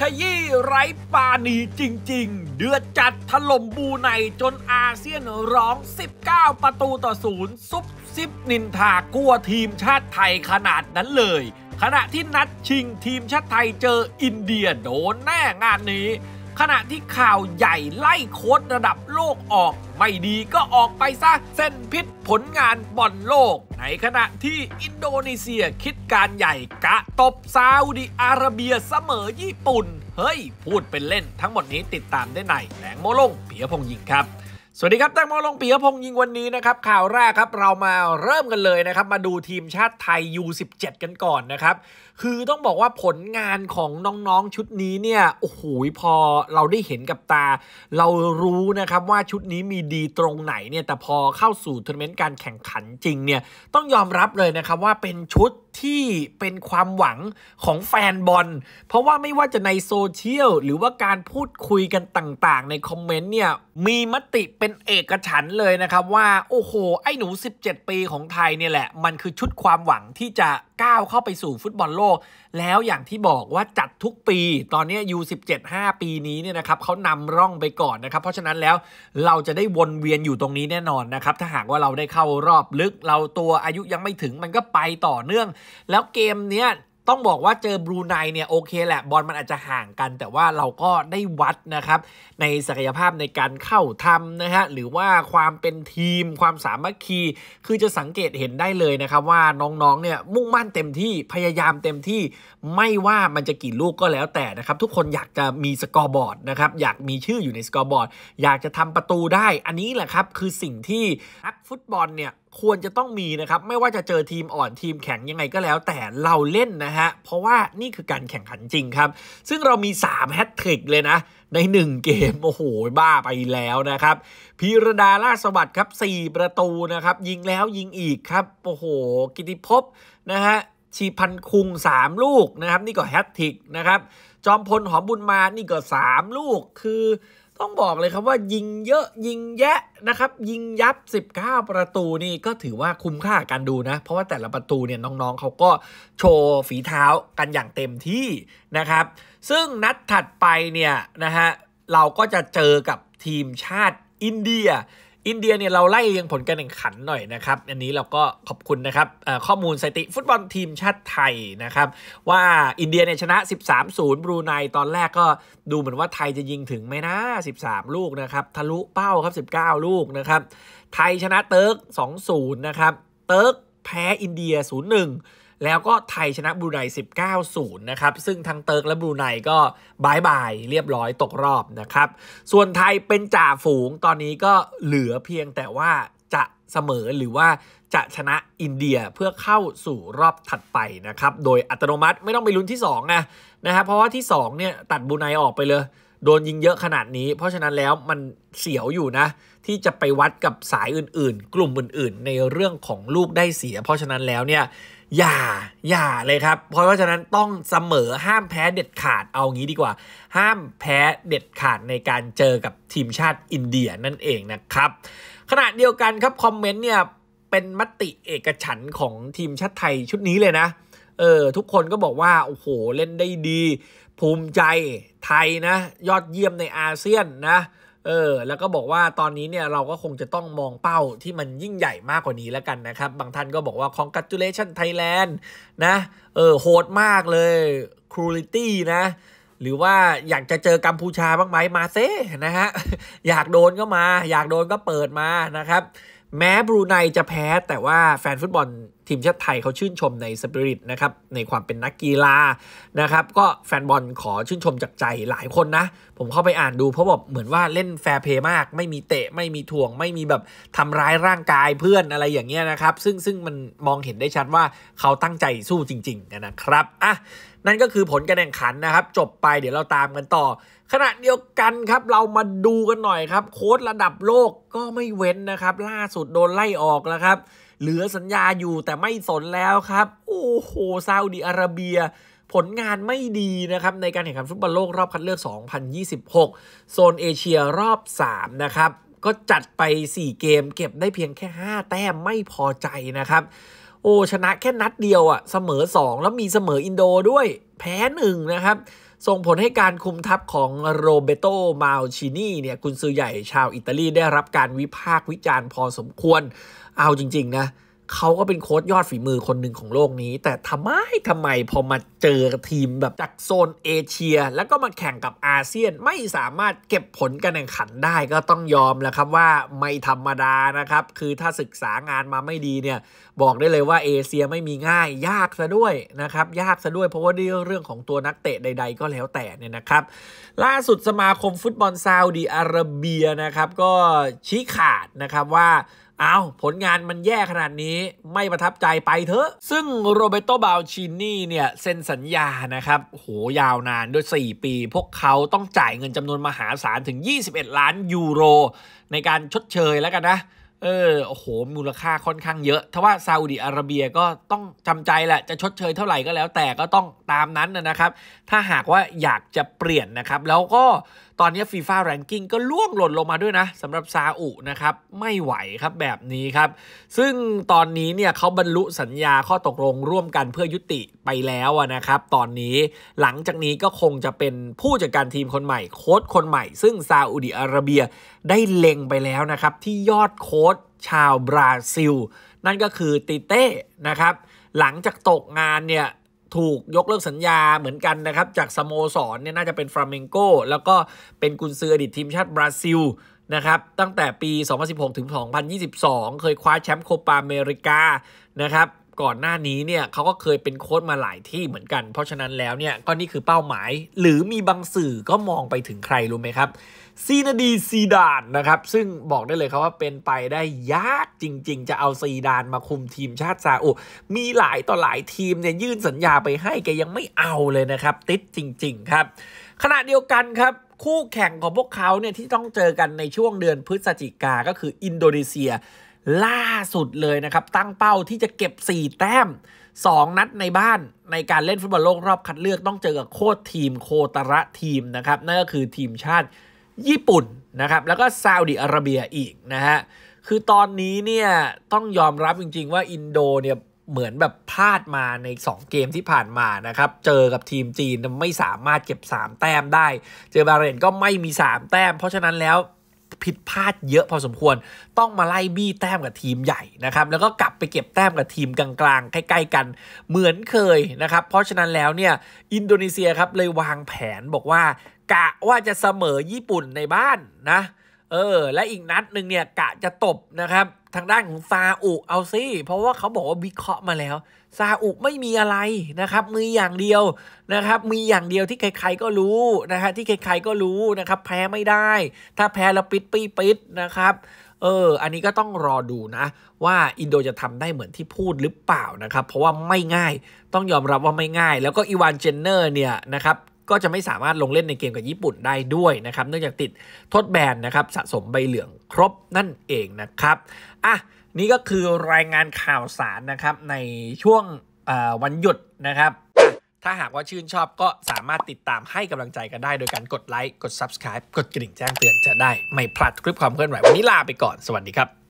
ขยี้ไร้ปาณีจริงๆ เดือดจัดถล่มบูไนจนอาเซียนร้อง 19 ประตูต่อศูนย์ซุบซิบนินทากลัวทีมชาติไทยขนาดนั้นเลย ขณะที่นัดชิงทีมชาติไทยเจออินเดียโดนแน่งานนี้ขณะที่ข่าวใหญ่ไล่โค้ดระดับโลกออก ไม่ดีก็ออกไปซะเส้นพิษผลงานบอลโลกในขณะที่อินโดนีเซียคิดการใหญ่กะตบซาอุดิอาระเบียเสมอญี่ปุ่น เฮ้ย พูดเป็นเล่นทั้งหมดนี้ติดตามได้ในแหลงโมลงเพียพงยิงครับสวัสดีครับ ตั้งมอลงปีกพงยิงวันนี้นะครับ ข่าวแรกครับ เรามาเริ่มกันเลยนะครับ มาดูทีมชาติไทย U17 กันก่อนนะครับ คือต้องบอกว่าผลงานของน้องๆชุดนี้เนี่ย โอ้โห พอเราได้เห็นกับตา เรารู้นะครับว่าชุดนี้มีดีตรงไหนเนี่ย แต่พอเข้าสู่ทัวร์นาเมนต์การแข่งขันจริงเนี่ย ต้องยอมรับเลยนะครับว่าเป็นชุดที่เป็นความหวังของแฟนบอล เพราะว่าไม่ว่าจะใน โซเชียลหรือว่าการพูดคุยกันต่าง ๆ ใน คอมเมนต์ เนี่ย มีมติเป็นเอกฉันเลย นะครับว่า โอ้โห ไอ้หนู 17 ปีของไทย เนี่ย แหละ มันคือชุดความหวังที่จะก้าวเข้าไปสู่ฟุตบอลโลก แล้วอย่างที่บอกว่าจัดทุกปี ตอนนี้ U17 5 ปีนี้เนี่ยนะครับเขานำร่องไปก่อนนะครับ เพราะฉะนั้นแล้วเราจะได้วนเวียนอยู่ตรงนี้แน่นอนนะครับ ถ้าหากว่าเราได้เข้ารอบลึก เราตัวอายุยังไม่ถึงมันก็ไปต่อเนื่อง แล้วเกมเนี้ยต้องบอกว่าเจอบรูไนเนี่ย โอเคแหละบอลมันอาจจะห่างกัน แต่ว่าเราก็ได้วัดนะครับ ในศักยภาพในการเข้าทำนะฮะหรือว่าความเป็นทีมความสามัคคี คือจะสังเกตเห็นได้เลยนะครับว่าน้องๆเนี่ยมุ่งมั่นเต็มที่พยายามเต็มที่ไม่ว่ามันจะกี่ลูกก็แล้วแต่นะครับ ทุกคนอยากจะมีสกอร์บอร์ดนะครับ อยากมีชื่ออยู่ในสกอร์บอร์ดอยากจะทำประตูได้ อันนี้แหละครับคือสิ่งที่นักฟุตบอลเนี่ยควรจะต้องมีนะครับไม่ว่าจะเจอทีมอ่อนทีมแข็งยังไงก็แล้ว แต่เราเล่นนะฮะเพราะว่านี่คือการแข่งขันจริงครับ ซึ่งเรามี3แฮตทริกเลยนะ ใน 1 เกม โอ้โห บ้าไปแล้วนะครับพีรดาล่าสวัสดิ์ครับ 4 ประตูนะครับ ยิงแล้วยิงอีกครับ โอ้โหกิติภพนะฮะชีพันคุง 3 ลูก นะครับ นี่ก็แฮตทริกนะครับ จอมพลหอมบุญมานี่ก็3ลูกคือต้องบอกเลยครับว่า ยิงเยอะยิงแยะนะครับ ยิงยับ 19 ประตูนี่ ก็ถือว่าคุ้มค่าการดูนะ เพราะว่าแต่ละประตูเนี่ยน้องๆ เขาก็โชว์ฝีเท้ากันอย่างเต็มที่นะครับ ซึ่งนัดถัดไปเนี่ยนะฮะเราก็จะเจอกับทีมชาติอินเดียอินเดียเนี่ยเราไล่เรียงผลการแข่งขันหน่อยนะครับ อันนี้เราก็ขอบคุณนะครับข้อมูลสถิติฟุตบอลทีมชาติไทยนะครับ ว่าอินเดียเนี่ยชนะ 13-0 บรูไนตอนแรกก็ดูเหมือนว่าไทยจะยิงถึงไหมนะ 13 ลูกนะครับ ทะลุเป้าครับ 19 ลูกนะครับ ไทยชนะเติร์ก 2-0 นะครับ เติร์กแพ้อินเดีย 0-1แล้วก็ไทยชนะบรูไน19-0นะครับ ซึ่งทั้งเติร์กและบรูไนก็บายบายเรียบร้อยตกรอบนะครับ ส่วนไทยเป็นจ่าฝูงตอนนี้ก็เหลือเพียงแต่ว่าจะเสมอหรือว่าจะชนะอินเดียเพื่อเข้าสู่รอบถัดไปนะครับ โดยอัตโนมัติไม่ต้องไปลุ้นที่2นะนะครับ เพราะว่าที่2เนี่ยตัดบูไนออกไปเลย โดนยิงเยอะขนาดนี้เพราะฉะนั้นแล้วมันเสียวอยู่นะที่จะไปวัดกับสายอื่นๆ กลุ่มอื่นๆ ในเรื่องของลูกได้เสีย เพราะฉะนั้นแล้วเนี่ยอย่า อย่า เลยครับ เพราะฉะนั้นต้องเสมอห้ามแพ้เด็ดขาด เอางี้ดีกว่า ห้ามแพ้เด็ดขาดในการเจอกับทีมชาติอินเดียนั่นเองนะครับ ขณะเดียวกันครับคอมเมนต์เนี่ยเป็นมติเอกฉันของทีมชาติไทยชุดนี้เลยนะ เออทุกคนก็บอกว่าโอ้โหเล่นได้ดี ภูมิใจไทยนะ ยอดเยี่ยมในอาเซียนนะเออแล้วก็บอกว่าตอนนี้เนี่ยเราก็คงจะต้องมองเป้าที่มันยิ่งใหญ่มากกว่านี้แล้วกันนะครับ บางท่านก็บอกว่า congratulation Thailand นะเออโหดมากเลย cruelty นะ หรือว่าอยากจะเจอกัมพูชาบ้างไหมมาเซ่นะฮะอยากโดนก็มา อยากโดนก็เปิดมานะครับ แม้บรูไนจะแพ้แต่ว่าแฟนฟุตบอลทีมชาติไทยเขาชื่นชมในสปิริตนะครับในความเป็นนักกีฬานะครับก็แฟนบอลขอชื่นชมจากใจหลายคนนะ ผมเข้าไปอ่านดูเพราะแบบเหมือนว่าเล่นแฟร์เพย์มากไม่มีเตะไม่มีถ่วง ไม่มีแบบทำร้ายร่างกายเพื่อนอะไรอย่างเงี้ยนะครับ ซึ่งซึ่งมันมองเห็นได้ชัดว่าเขาตั้งใจสู้จริงๆนะครับอ่ะนั่นก็คือผลการแข่งขันนะครับจบไปเดี๋ยวเราตามกันต่อ ขณะเดียวกันครับเรามาดูกันหน่อยครับโค้ดระดับโลกก็ไม่เว้นนะครับล่าสุดโดนไล่ออกแล้วครับเหลือสัญญาอยู่แต่ไม่สนแล้วครับ โอ้โหซาอุดีอาระเบีย ผลงานไม่ดีนะครับ ในการแข่งขันฟุตบอลโลกรอบคัดเลือก 2026 โซนเอเชียรอบ 3 นะครับ ก็จัดไป 4 เกมเก็บได้เพียงแค่ 5 แต้มไม่พอใจนะครับ โอ้ ชนะแค่นัดเดียวอะ่ะเสมอ 2 แล้วมีเสมออินโดด้วยแพ้ 1 นะครับส่งผลให้การคุมทัพของโรเบโต มาลชินีเนี่ย กุนซือใหญ่ชาวอิตาลี ได้รับการวิพากษ์วิจารณ์พอสมควร เอาจริง ๆนะเขาก็เป็นโค้ชยอดฝีมือคนหนึ่งของโลกนี้ แต่ทำไมทำไมพอมาเจอทีมแบบจากโซนเอเชีย แล้วก็มาแข่งกับอาเซียนไม่สามารถเก็บผลการแข่งขันได้ก็ต้องยอมแล้วครับว่าไม่ธรรมดานะครับ คือถ้าศึกษางานมาไม่ดีเนี่ยบอกได้เลยว่าเอเชียไม่มีง่ายยากซะด้วยนะครับ ยากซะด้วยเพราะว่าเรื่องของตัวนักเตะใด ๆ ก็แล้วแต่เนี่ยนะครับ ล่าสุดสมาคมฟุตบอลซาอุดีอาระเบียนะครับก็ชี้ขาดนะครับว่าเอาผลงานมันแย่ขนาดนี้ไม่ประทับใจไปเถอะ ซึ่งโรเบโตบาลชินนี่เนี่ยเซ็นสัญญานะครับโหยาวนานด้วย 4 ปีพวกเขาต้องจ่ายเงินจำนวนมหาศาลถึง 21 ล้านยูโร ในการชดเชยแล้วกันนะเออโอ้โห มูลค่าค่อนข้างเยอะทว่า ซาอุดิอาระเบียก็ต้องจำใจแหละจะชดเชยเท่าไหร่ก็แล้วแต่ก็ต้องตามนั้นนะครับ ถ้าหากว่าอยากจะเปลี่ยนนะครับแล้วก็ตอนนี้ฟีฟ่าแรงกิ้งก็ล่วงหล่นลงมาด้วยนะสำหรับซาอุนะครับไม่ไหวครับแบบนี้ครับ ซึ่งตอนนี้เนี่ยเขาบรรลุ สัญญาข้อตกลงร่วมกันเพื่อยุติไปแล้วนะครับ ตอนนี้ หลังจากนี้ก็คงจะเป็นผู้จัดการทีมคนใหม่โค้ชคนใหม่ซึ่งซาอุดีอาระเบียได้เล็งไปแล้วนะครับ ที่ยอดโค้ชชาวบราซิล นั่นก็คือติเต้นะครับ หลังจากตกงานเนี่ยถูกยกเลิกสัญญาเหมือนกันนะครับ จากสโมสรเนี่ยน่าจะเป็นฟลาเิงโกแล้วก็เป็นกุนซืออดีตทีมชาติบราซิลนะครับ ตั้งแต่ปี 2016 ถึง 2022 เคยคว้าแชมป์โคปาอเมริกานะครับก่อนหน้านี้เนี่ยเขาก็เคยเป็นโค้ดมาหลายที่เหมือนกัน เพราะฉะนั้นแล้วเนี่ยก็นี่คือเป้าหมายหรือมีบางสื่อก็มองไปถึงใครรู้ไหมครับซีนาดีซีดานนะครับซึ่งบอกได้เลยครับว่าเป็นไปได้ยากจริง ๆ จะเอาซีดานมาคุมทีมชาติซาอุมีหลายต่อหลายทีมเนี่ยยื่นสัญญาไปให้แกยังไม่เอาเลยนะครับติดจริง ๆครับ ขณะเดียวกันครับคู่แข่งของพวกเขาเนี่ยที่ต้องเจอกันในช่วงเดือนพฤศจิกาก็คืออินโดนีเซียล่าสุดเลยนะครับ ตั้งเป้าที่จะเก็บ 4 แต้ม 2 นัดในบ้านในการเล่นฟุตบอลโลก รอบคัดเลือกต้องเจอกับโคตรทีมโคตระทีมนะครับ นั่นก็คือทีมชาติญี่ปุ่นนะครับแล้วก็ซาอุดิอาระเบียอีกนะฮะคือตอนนี้เนี่ยต้องยอมรับจริง ๆ ว่าอินโดเนียเหมือนแบบพลาดมาใน 2 เกมที่ผ่านมานะครับ เจอกับทีมจีนไม่สามารถเก็บ 3 แต้มได้ เจอบาเรนก็ไม่มี 3 แต้ม เพราะฉะนั้นแล้วผิดพลาดเยอะพอสมควร ต้องมาไล่บี้แต้มกับทีมใหญ่นะครับ แล้วก็กลับไปเก็บแต้มกับทีมกลาง ๆใกล้ๆกัน เหมือนเคยนะครับ เพราะฉะนั้นแล้วเนี่ย อินโดนีเซียครับเลยวางแผนบอกว่า กะว่าจะเสมอญี่ปุ่นในบ้านนะ เออและอีกนัดหนึ่งเนี่ยกะจะตบนะครับทางด้านของซาอุเอาซิเพราะว่าเขาบอกว่าวิเคราะห์มาแล้วซาอุไม่มีอะไรนะครับมีอย่างเดียวนะครับ มีอย่างเดียวที่ใครๆก็รู้นะฮะที่ใครๆก็รู้นะครับ แพ้ไม่ได้ ถ้าแพ้แล้วปิดปี้ปิดนะครับ เออ อันนี้ก็ต้องรอดูนะ ว่าอินโดจะทำได้เหมือนที่พูดหรือเปล่านะครับ เพราะว่าไม่ง่ายต้องยอมรับว่าไม่ง่าย แล้วก็อีวานเจนเนอร์เนี่ยนะครับก็จะไม่สามารถลงเล่นในเกมกับญี่ปุ่นได้ด้วยนะครับ เนื่องจากติดทดแบนนะครับ สะสมใบเหลืองครบนั่นเองนะครับ อ่ะ นี่ก็คือรายงานข่าวสารนะครับ ในช่วงวันหยุดนะครับ ถ้าหากว่าชื่นชอบก็สามารถติดตามให้กำลังใจกันได้โดยการกดไลค์กด Subscribe กดกระดิ่งแจ้งเตือนจะได้ไม่พลาดคลิปความเคลื่อนไหววันนี้ลาไปก่อนสวัสดีครับ